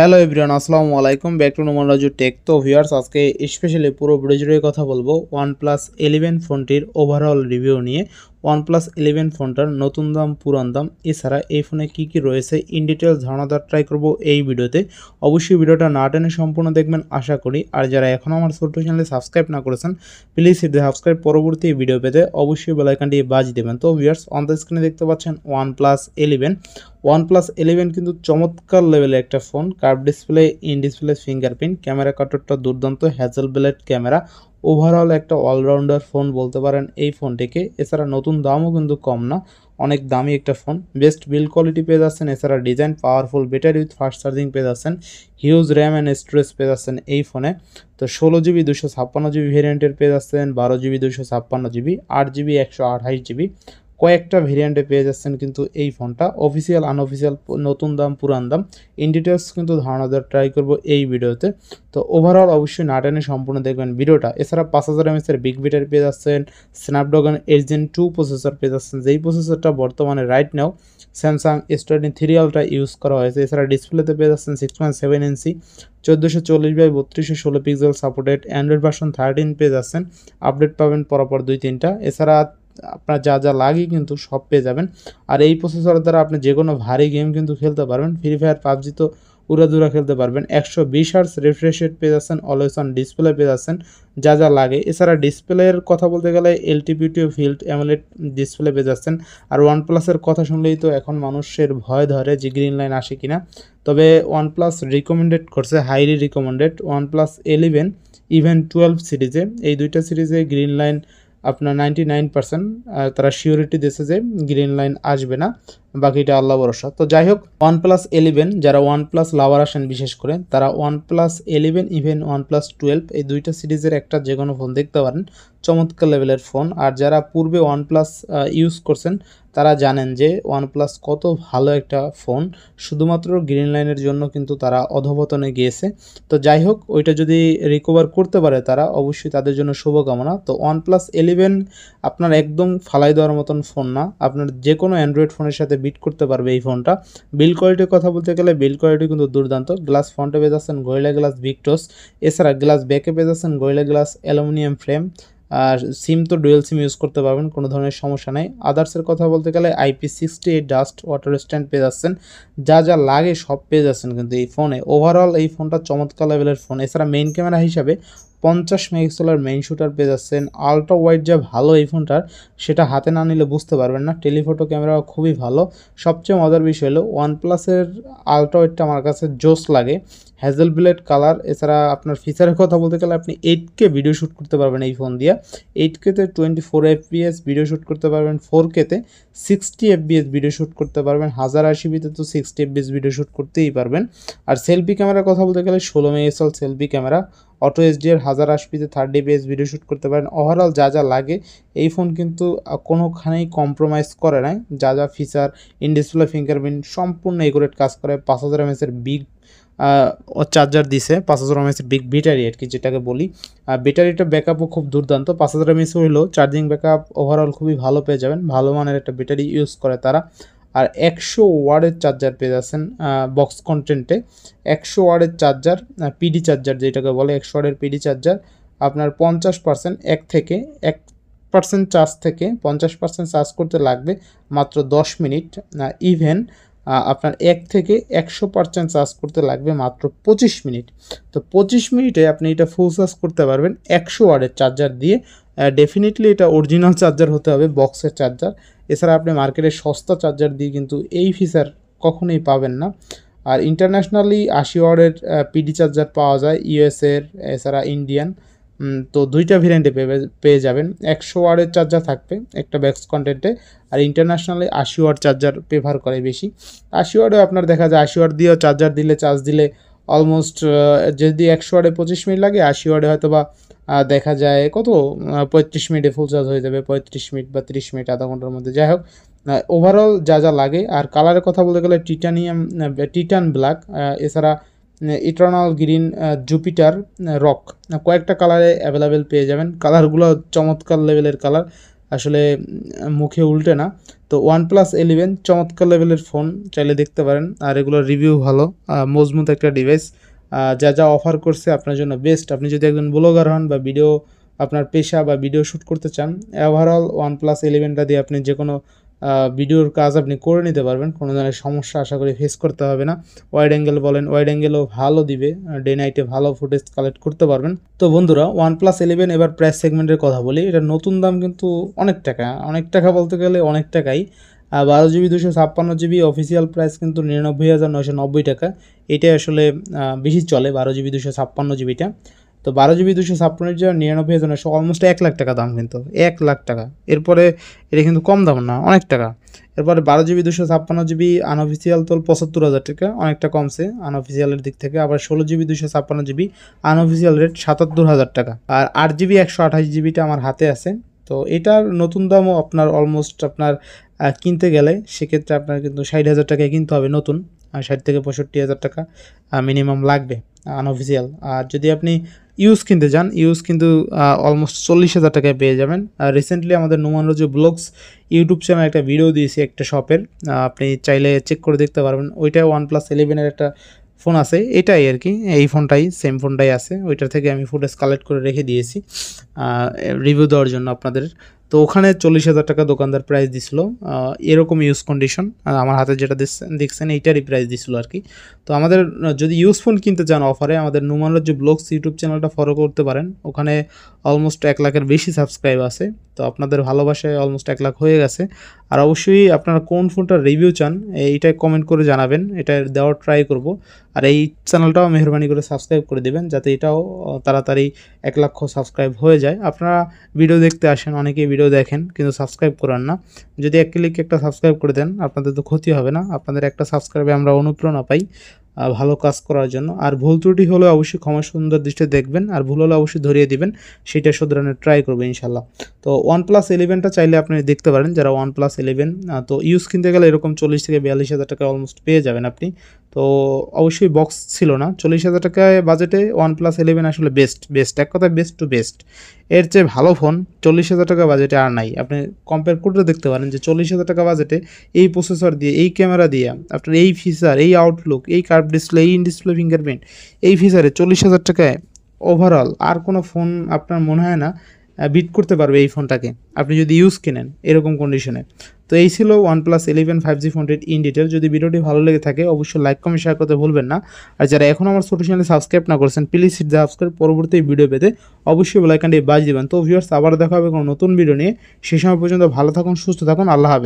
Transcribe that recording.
hello everyone আসসালামু আলাইকুম back to Noman Raju tech তো ভিউয়ার্স আজকে স্পেশালি পুরো ভিডিও জুড়ে কথা বলবো ওয়ান প্লাস ইলেভেন ফোনটির ওভারঅল রিভিউ নিয়ে ওয়ানপ্লাস ইলেভেন ফোনটার নতুন দাম পুরান দাম এছাড়া এই ফোনে কি কি রয়েছে ইন ডিটেলস ধারণাদার ট্রাই করবো এই ভিডিওতে অবশ্যই ভিডিওটা না টেনে সম্পূর্ণ দেখবেন আশা করি আর যারা এখনও আমার ছোট্ট চ্যানেলে সাবস্ক্রাইব না করেছেন প্লিজ হিট সাবস্ক্রাইব পরবর্তী ভিডিও পেতে অবশ্যই বেলাইকানটি বাজ দেবেন তো ভিউয়ার্স অন দ্য স্ক্রিনে দেখতে পাচ্ছেন ওয়ানপ্লাস ইলেভেন ওয়ানপ্লাস ইলেভেন কিন্তু চমৎকার লেভেলের একটা phone curve display in display fingerprint camera কাটারটা দুর্দান্ত হ্যাজেল ব্লেড ক্যামেরা ওভারঅল একটা অলরাউন্ডার ফোন বলতে পারেন এই ফোনটিকে এছাড়া নতুন দামও কিন্তু কম না অনেক দামি একটা ফোন বেস্ট বিল কোয়ালিটি পেয়ে যাচ্ছেন এছাড়া design powerful battery with fast charging পেয়ে যাচ্ছেন হিউজ র্যাম অ্যান্ড স্টোরেজ পেয়ে যাচ্ছেন এই ফোনে তো ষোলো জিবি দুশো ছাপ্পান্ন জিবি ভেরিয়েন্টের পেয়ে যাচ্ছেন বারো জিবি দুশো ছাপ্পান্ন জিবি আট জিবি একশো আঠাশ জিবি কয়েকটা ভেরিয়েন্টে পেয়ে যাচ্ছেন কিন্তু এই ফোনটা অফিসিয়াল আনঅফিসিয়াল নতুন দাম পুরান দাম ইন ডিটেলস কিন্তু ধারণা দেওয়ার ট্রাই করব এই ভিডিওতে তো ওভারঅল অবশ্যই না টেনে সম্পূর্ণ দেখবেন ভিডিওটা এছাড়া পাঁচ হাজার এমএসের বিগ বিটার পেয়ে যাচ্ছেন স্ন্যাপড্রাগন এজেন টু প্রসেসর পেয়ে যাচ্ছেন যেই প্রসেসরটা বর্তমানে right now Samsung S twenty three ultra use করা হয়েছে এছাড়া ডিসপ্লেতে পেয়ে যাচ্ছেন সিক্স পয়েন্ট সেভেন ইঞ্চি চোদ্দোশো চল্লিশ বাই বত্রিশশো ষোলো pixel supported Android version thirteen পেয়ে যাচ্ছেন আপডেট পাবেন পরপর দুই তিনটা এছাড়া আপনার যা যা লাগে কিন্তু সব পেয়ে যাবেন আর এই প্রসেসরের দ্বারা আপনি যে কোনো ভারী গেম কিন্তু খেলতে পারবেন ফ্রি ফায়ার পাবজি তো উড়াদুরা খেলতে পারবেন একশো বিশ আর্স রিফ্রেশ রেট পেয়ে যাচ্ছেন অলওয়েজ অন ডিসপ্লে পেয়ে যাচ্ছেন যা যা লাগে এছাড়া ডিসপ্লের কথা বলতে গেলে এলটিপিটিও ফিল্ড অ্যামোলেড ডিসপ্লে পেয়ে যাচ্ছেন আর ওয়ান প্লাসের কথা শুনলেই তো এখন মানুষের ভয় ধরে যে গ্রিন লাইন আসে কিনা তবে ওয়ান প্লাস রিকমেন্ডেড করছে highly recommended one plus eleven even twelve সিরিজে এই দুইটা সিরিজে গ্রিন লাইন আপনার নাইনটি নাইন পার্সেন্ট তারা শিওরিটি দিয়েছে যে গ্রিন লাইন আসবে না বাকিটা আল্লাহ ভরসা তো যাই হোক ওয়ান প্লাস এলেভেন যারা ওয়ান প্লাস লাভার আসেন বিশেষ করে তারা one plus eleven even one plus twelve এই দুইটা সিরিজের একটা যে কোনো ফোন দেখতে পারেন চমৎকার লেভেলের ফোন আর যারা পূর্বে ওয়ান প্লাস ইউজ করছেন তারা জানেন যে ওয়ানপ্লাস কত ভালো একটা ফোন শুধুমাত্র গ্রিন লাইনের জন্য কিন্তু তারা অধবতনে গিয়েছে তো যাই হোক ওইটা যদি রিকভার করতে পারে তারা অবশ্যই তাদের জন্য শুভকামনা তো ওয়ানপ্লাস ইলেভেন আপনার একদম ফালাই দেওয়ার মতন ফোন না আপনার যে কোনো অ্যান্ড্রয়েড ফোনের সাথে বিট করতে পারবে এই ফোনটা বিল কোয়ালিটির কথা বলতে গেলে বিল কোয়ালিটি কিন্তু দুর্দান্ত গ্লাস ফ্রন্টে পেয়ে যাচ্ছেন গয়লা গ্লাস ভিক্টোস এছাড়া গ্লাস ব্যাকে পেয়ে যাচ্ছেন গয়লা গ্লাস অ্যালুমিনিয়াম ফ্রেম আর সিম তো ডুয়েল সিম ইউজ করতে পারবেন কোনো ধরনের সমস্যা নেই আদার্সের কথা বলতে গেলে IP sixty eight dust water stand পেয়ে যাচ্ছেন যা যা লাগে সব পেয়ে যাচ্ছেন কিন্তু এই ফোনে ওভারঅল এই ফোনটা চমৎকার লেভেলের ফোন এছাড়া মেইন ক্যামেরা হিসাবে পঞ্চাশ মেগাপিক্সেলের মেইন শুটার পেয়ে যাচ্ছেন আলট্রা ওয়াইড যা ভালো এই ফোনটার সেটা হাতে না নিলে বুঝতে পারবেন না টেলিফোটো ক্যামেরা খুবই ভালো সবচেয়ে মজার বিষয় হলো ওয়ানপ্লাসের আলট্রা ওয়াইডটা আমার কাছে জোস লাগে হ্যাজেল ব্লেড কালার এছাড়া আপনার ফিচারের কথা বলতে গেলে আপনি এইট কে ভিডিও শ্যুট করতে পারবেন এই ফোন দিয়ে এইট কেতে twenty four FPS video shoot করতে পারবেন ফোর কেতে সিক্সটি এফবিএস ভিডিও শ্যুট করতে পারবেন হাজার আশি বিতে তো সিক্সটি এফবিএস ভিডিও শ্যুট করতেই পারবেন আর সেলফি ক্যামেরার কথা বলতে গেলে ষোলো মেগাপিক্সেল সেলফি ক্যামেরা অটো এর হাজার আসপিতে থার্ড ডিবিএস ভিডিও শ্যুট করতে পারেন ওভারঅল যা যা লাগে এই ফোন কিন্তু কোনোখানেই কম্প্রোমাইজ করে নাই যা যা ফিচার ইনডিসপ্লে ফিঙ্গারপ্রিন্ট সম্পূর্ণ এগুরেট কাজ করে পাঁচ হাজার এমএসের বিগ চার্জার দিছে পাঁচ হাজার এমএসের বিগ ব্যাটারি আর কি যেটাকে বলি ব্যাটারিটা ব্যাকআপও খুব দুর্দান্ত পাঁচ হাজার এমএস হইলেও চার্জিং ব্যাকআপ ওভারঅল খুবই ভালো পেয়ে যাবেন ভালো মানের একটা ব্যাটারি ইউজ করে তারা আর একশো ওয়ার্ডের চার্জার পেয়ে যাচ্ছেন বক্স কন্টেন্টে একশো ওয়ার্ডের চার্জার পিডি চার্জার যেটাকে বলে একশো ওয়ার্ডের পিডি চার্জার আপনার পঞ্চাশ পার্সেন্ট এক থেকে এক পার্সেন্ট চার্জ থেকে পঞ্চাশ পার্সেন্ট চার্জ করতে লাগবে মাত্র দশ মিনিট ইভেন আপনার এক থেকে একশো পার্সেন্ট চার্জ করতে লাগবে মাত্র পঁচিশ মিনিট তো পঁচিশ মিনিটে আপনি এটা ফুল চার্জ করতে পারবেন একশো ওয়ারের চার্জার দিয়ে ডেফিনেটলি এটা অরিজিনাল চার্জার হতে হবে বক্সের চার্জার এছাড়া আপনি মার্কেটে সস্তা চার্জার দিয়ে কিন্তু এই ফিচার কখনোই পাবেন না আর ইন্টারন্যাশনালি আশি ওয়ার্ডের পিডি চার্জার পাওয়া যায় ইউএসএর এছাড়া ইন্ডিয়ান তো দুইটা ভেরিয়েন্টে পেয়ে যাবেন একশো ওয়ার্ডের চার্জার থাকবে একটা ব্যাক্স কন্টেন্টে আর ইন্টারন্যাশনালি আশি ওয়ার্ড চার্জার প্রেফার করে বেশি আশি ওয়ার্ডে আপনার দেখা যায় আশি ওয়ার্ড দিয়েও চার্জার দিলে চার্জ দিলে অলমোস্ট uh, যদি একশো ওয়ার্ডে পঁচিশ মিনিট লাগে আশি ওয়ার্ডে হয়তো বা দেখা যায় কত পঁয়ত্রিশ মিনিটে ফুল চার্জ হয়ে যাবে পঁয়ত্রিশ মিনিট বা তিরিশ মিনিট আধা ঘন্টার মধ্যে যাই হোক ওভারঅল যা যা লাগে আর কালারের কথা বলতে গেলে টিটানিয়াম টিটান ব্ল্যাক এছাড়া ইটার্নাল গ্রিন জুপিটার রক কয়েকটা কালারে অ্যাভেলেবেল পেয়ে যাবেন কালারগুলো চমৎকার লেভেলের কালার আসলে মুখে উল্টে না তো ওয়ান প্লাস ইলেভেন চমৎকার লেভেলের ফোন চাইলে দেখতে পারেন আর এগুলোর রিভিউ ভালো মজবুত একটা ডিভাইস যা যা অফার করছে আপনার জন্য বেস্ট আপনি যদি একজন ব্লগার হন বা ভিডিও আপনার পেশা বা ভিডিও শ্যুট করতে চান ওভারঅল ওয়ান প্লাস ইলেভেনটা দিয়ে আপনি যে কোনো ভিডিওর কাজ আপনি করে নিতে পারবেন কোনো ধরনের সমস্যা আশা করি ফেস করতে হবে না ওয়াইড অ্যাঙ্গেল বলেন ওয়াইড অ্যাঙ্গেলও ভালো দিবে ডে নাইটে ভালো ফুটেজ কালেক্ট করতে পারবেন তো বন্ধুরা ওয়ান প্লাস ইলেভেন এবার প্রাইস সেগমেন্টের কথা বলি এটা নতুন দাম কিন্তু অনেক টাকা অনেক টাকা বলতে গেলে অনেক টাকাই বারো জিবি দুশো ছাপ্পান্ন জিবি অফিসিয়াল প্রাইস কিন্তু নিরানব্বই হাজার নয়শো নব্বই টাকা এটাই আসলে বেশি চলে বারো জিবি দুশো ছাপ্পান্ন জিবিটা তো বারো জিবি দুশো ছাপ্পান্নের জন্য নিরানব্বই হাজার সব অলমোস্ট এক লাখ টাকা দাম কিন্তু এক লাখ টাকা এরপরে এটা কিন্তু কম দাম না অনেক টাকা এরপরে বারো জিবি দুশো ছাপ্পান্ন জিবি আনঅফিসিয়াল তোল পঁচাত্তর হাজার টাকা অনেকটা কমছে আনঅফিসিয়ালের দিক থেকে আবার ষোলো জিবি দুশো ছাপ্পান্ন জিবি আনঅফিসিয়াল রেট সাতাত্তর হাজার টাকা আর আট জিবি একশো আঠাশ জিবিটা আমার হাতে আছে তো এটার নতুন দামও আপনার অলমোস্ট আপনার কিনতে গেলে সেক্ষেত্রে আপনার কিন্তু ষাট হাজার টাকায় কিনতে হবে নতুন ষাট থেকে পঁয়ষট্টি হাজার টাকা মিনিমাম লাগবে আনঅফিসিয়াল আর যদি আপনি ইউজ কিনতে যান ইউজ কিন্তু অলমোস্ট চল্লিশ হাজার টাকায় পেয়ে যাবেন আর রিসেন্টলি আমাদের নোমানরজু ব্লগস ইউটিউব চ্যানেল একটা ভিডিও দিয়েছি একটা শপের আপনি চাইলে চেক করে দেখতে পারবেন ওইটা ওয়ান প্লাস ইলেভেনের একটা ফোন আছে এটাই আর কি এই ফোনটাই সেম ফোনটাই আছে ওইটা থেকে আমি ফুটেজ কালেক্ট করে রেখে দিয়েছি রিভিউ দেওয়ার জন্য আপনাদের তো ওখানে চল্লিশ হাজার টাকা দোকানদার প্রাইস দিছিল এরকম ইউজ কন্ডিশন আমার হাতে যেটা দেখছেন এইটারই প্রাইস দিছিল আর কি তো আমাদের যদি ইউজ ফোন কিনতে চান অফারে আমাদের যে ব্লগস ইউটিউব চ্যানেলটা ফলো করতে পারেন ওখানে অলমোস্ট এক লাখের বেশি সাবস্ক্রাইব আছে তো আপনাদের ভালোবাসায় অলমোস্ট এক লাখ হয়ে গেছে আর অবশ্যই আপনারা কোন ফোনটার রিভিউ চান এইটা কমেন্ট করে জানাবেন এটা দেওয়ার ট্রাই করব আর এই চ্যানেলটাও মেহরবানি করে সাবস্ক্রাইব করে দেবেন যাতে এটাও তাড়াতাড়ি এক লক্ষ সাবস্ক্রাইব হয়ে যায় আপনারা ভিডিও দেখতে আসেন অনেকেই ভিডিও দেখেন কিন্তু সাবস্ক্রাইব করেন না যদি এক ক্লিক একটা সাবস্ক্রাইব করে দেন আপনাদের তো ক্ষতি হবে না আপনাদের একটা সাবস্ক্রাইবে আমরা অনুপ্রেরণা পাই ভালো কাজ করার জন্য আর ভুল ত্রুটি হলে অবশ্যই ক্ষমা সুন্দর দৃষ্টি দেখবেন আর ভুল হলে অবশ্যই ধরিয়ে দিবেন সেটা শুধরানোর ট্রাই করবে ইনশাল্লাহ তো ওয়ান প্লাস ইলেভেনটা চাইলে আপনি দেখতে পারেন যারা ওয়ান প্লাস ইলেভেন তো ইউজ কিনতে গেলে এরকম চল্লিশ থেকে বিয়াল্লিশ হাজার টাকা অলমোস্ট পেয়ে যাবেন আপনি তো অবশ্যই বক্স ছিল না চল্লিশ হাজার টাকায় বাজেটে ওয়ান প্লাস ইলেভেন আসলে বেস্ট বেস্ট এক কথায় বেস্ট টু বেস্ট এর চেয়ে ভালো ফোন চল্লিশ হাজার টাকা বাজেটে আর নাই আপনি কম্পেয়ার করে দেখতে পারেন যে চল্লিশ হাজার টাকা বাজেটে এই প্রসেসর দিয়ে এই ক্যামেরা দিয়ে আপনার এই ফিচার এই আউটলুক এই কার্ভ ডিসপ্লে এই ডিসপ্লে ফিঙ্গারপ্রিন্ট এই ফিচারে চল্লিশ হাজার টাকায় ওভারঅল আর কোনো ফোন আপনার মনে হয় না বিট করতে পারবে এই ফোনটাকে আপনি যদি ইউজ কিনেন এরকম কন্ডিশনে তো এই ছিল one plus eleven five G ফোনটির ইন ডিটেল যদি ভিডিওটি ভালো লেগে থাকে অবশ্যই লাইক কমেন্ট শেয়ার করতে ভুলবেন না আর যারা এখন আমার ছোটো চ্যানেল সাবস্ক্রাইব না করছেন প্লিজ সিট সাবস্ক্রাইব পরবর্তী ভিডিও পেতে অবশ্যই বেলাইকানটি বাজ দেবেন তো ভিউয়ার্স আবার দেখা হবে কোনো নতুন ভিডিও নিয়ে সেই সময় পর্যন্ত ভালো থাকুন সুস্থ থাকুন আল্লাহ হাফেজ